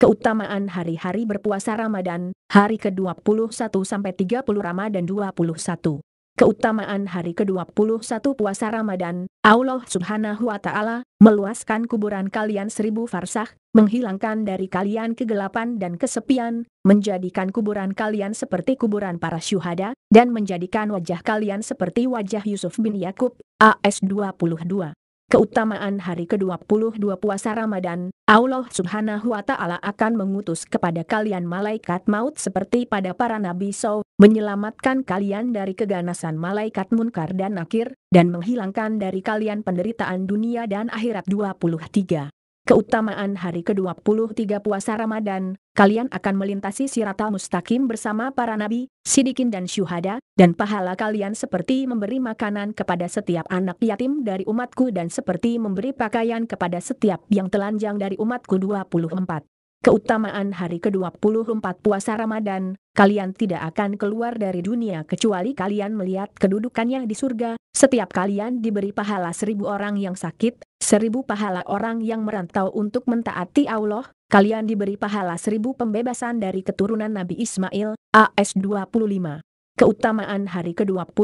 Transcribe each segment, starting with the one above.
Keutamaan hari-hari berpuasa Ramadan, hari ke-21 sampai 30 Ramadan 21. Keutamaan hari ke-21 puasa Ramadan, Allah Subhanahu wa taala meluaskan kuburan kalian seribu farsah, menghilangkan dari kalian kegelapan dan kesepian, menjadikan kuburan kalian seperti kuburan para syuhada dan menjadikan wajah kalian seperti wajah Yusuf bin Yakub, AS 22 keutamaan hari ke-22 puasa Ramadan, Allah subhanahu wa ta'ala akan mengutus kepada kalian malaikat maut seperti pada para nabi so, menyelamatkan kalian dari keganasan malaikat munkar dan nakir, dan menghilangkan dari kalian penderitaan dunia dan akhirat 23. Keutamaan hari ke-23 puasa Ramadan, kalian akan melintasi siratal mustaqim bersama para nabi, sidikin dan syuhada, dan pahala kalian seperti memberi makanan kepada setiap anak yatim dari umatku dan seperti memberi pakaian kepada setiap yang telanjang dari umatku 24. Keutamaan hari ke-24 puasa Ramadan, kalian tidak akan keluar dari dunia kecuali kalian melihat kedudukannya di surga, setiap kalian diberi pahala seribu orang yang sakit, seribu pahala orang yang merantau untuk mentaati Allah, kalian diberi pahala seribu pembebasan dari keturunan Nabi Ismail, AS 25. Keutamaan hari ke-25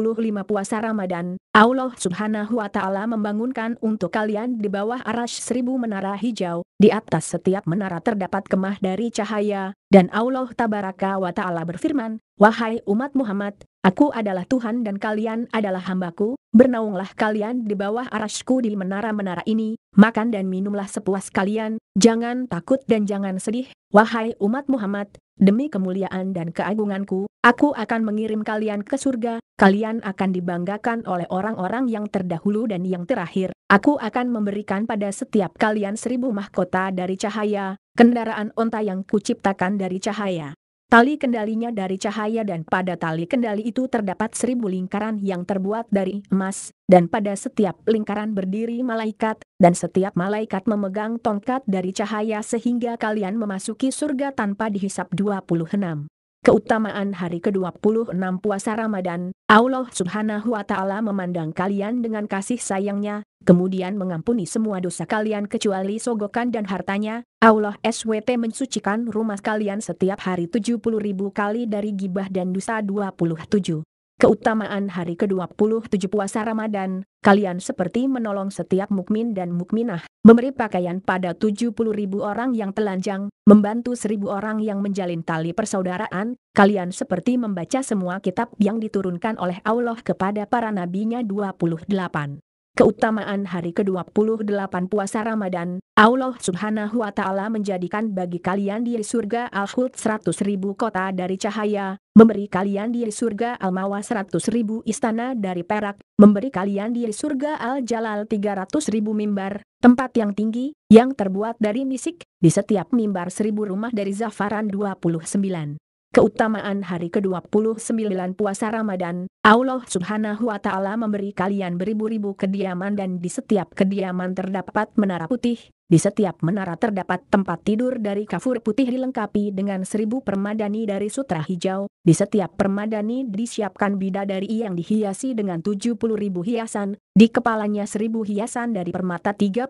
puasa Ramadan, Allah subhanahu wa ta'ala membangunkan untuk kalian di bawah aras seribu menara hijau, di atas setiap menara terdapat kemah dari cahaya, dan Allah tabaraka wa ta'ala berfirman, Wahai umat Muhammad, Aku adalah Tuhan dan kalian adalah hambaku, bernaunglah kalian di bawah arasku di menara-menara ini, makan dan minumlah sepuas kalian, jangan takut dan jangan sedih, wahai umat Muhammad, demi kemuliaan dan keagunganku, aku akan mengirim kalian ke surga, kalian akan dibanggakan oleh orang-orang yang terdahulu dan yang terakhir, aku akan memberikan pada setiap kalian seribu mahkota dari cahaya, kendaraan onta yang kuciptakan dari cahaya. Tali kendalinya dari cahaya dan pada tali kendali itu terdapat seribu lingkaran yang terbuat dari emas, dan pada setiap lingkaran berdiri malaikat, dan setiap malaikat memegang tongkat dari cahaya sehingga kalian memasuki surga tanpa dihisap 26. Keutamaan hari ke-26 puasa Ramadan, Allah subhanahu wa ta'ala memandang kalian dengan kasih sayangnya, kemudian mengampuni semua dosa kalian kecuali sogokan dan hartanya. Allah SWT mensucikan rumah kalian setiap hari 70 ribu kali dari gibah dan dosa 27 Keutamaan hari ke-27 puasa Ramadan, kalian seperti menolong setiap mukmin dan mukminah, memberi pakaian pada 70 ribu orang yang telanjang, membantu seribu orang yang menjalin tali persaudaraan, kalian seperti membaca semua kitab yang diturunkan oleh Allah kepada para nabinya 28. Keutamaan hari ke-28 puasa Ramadan, Allah subhanahu wa ta'ala menjadikan bagi kalian di surga Al-Hud 100 ribu kota dari cahaya, memberi kalian di surga Al-Mawa 100 ribu istana dari perak, memberi kalian di surga Al-Jalal 300 ribu mimbar, tempat yang tinggi, yang terbuat dari misik, di setiap mimbar seribu rumah dari Zafaran 29. Keutamaan hari ke-29 puasa Ramadan, Allah subhanahu wa ta'ala memberi kalian beribu-ribu kediaman dan di setiap kediaman terdapat menara putih, di setiap menara terdapat tempat tidur dari kafur putih dilengkapi dengan seribu permadani dari sutra hijau, di setiap permadani disiapkan bidadari yang dihiasi dengan 70 ribu hiasan, di kepalanya seribu hiasan dari permata 30.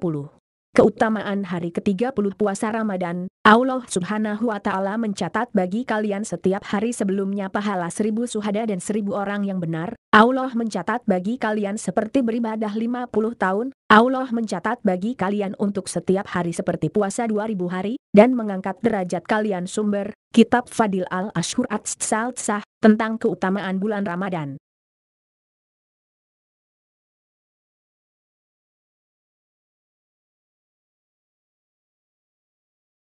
Keutamaan hari ke-30 puasa Ramadan, Allah subhanahu wa ta'ala mencatat bagi kalian setiap hari sebelumnya pahala seribu suhada dan seribu orang yang benar, Allah mencatat bagi kalian seperti beribadah 50 tahun, Allah mencatat bagi kalian untuk setiap hari seperti puasa 2000 hari, dan mengangkat derajat kalian sumber, Kitab Fadil al-Ashur ats Sah tentang keutamaan bulan Ramadan.